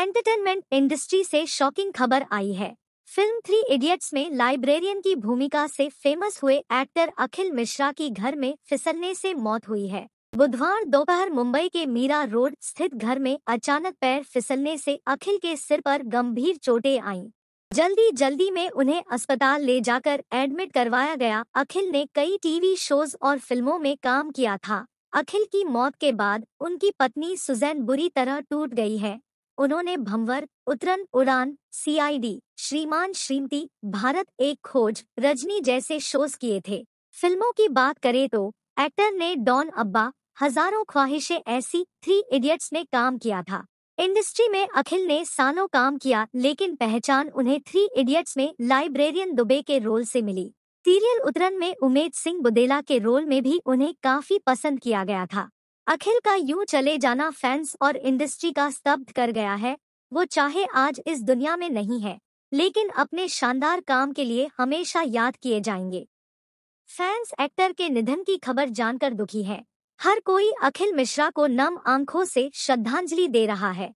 Entertainment industry से shocking खबर आई है फिल्म थ्री इडियट्स में लाइब्रेरियन की भूमिका से फेमस हुए एक्टर अखिल मिश्रा की घर में फिसलने से मौत हुई है बुधवार दोपहर मुंबई के मीरा रोड स्थित घर में अचानक पैर फिसलने से अखिल के सिर पर गंभीर चोटें आईं। जल्दी जल्दी में उन्हें अस्पताल ले जाकर एडमिट करवाया गया अखिल ने कई टीवी शोज और फिल्मों में काम किया था अखिल की मौत के बाद उनकी पत्नी सुजैन बुरी तरह टूट गई है उन्होंने भंवर उतरन उड़ान सीआईडी श्रीमान श्रीमती भारत एक खोज रजनी जैसे शोज किए थे फिल्मों की बात करें तो एक्टर ने डॉन अब्बा हजारों ख्वाहिशें ऐसी थ्री इडियट्स में काम किया था इंडस्ट्री में अखिल ने सालों काम किया लेकिन पहचान उन्हें थ्री इडियट्स में लाइब्रेरियन दुबे के रोल से मिली सीरियल उतरन में उमेद सिंह बुदेला के रोल में भी उन्हें काफी पसंद किया गया था अखिल का यूं चले जाना फैंस और इंडस्ट्री का स्तब्ध कर गया है वो चाहे आज इस दुनिया में नहीं है लेकिन अपने शानदार काम के लिए हमेशा याद किए जाएंगे फैंस एक्टर के निधन की खबर जानकर दुखी है हर कोई अखिल मिश्रा को नम आंखों से श्रद्धांजलि दे रहा है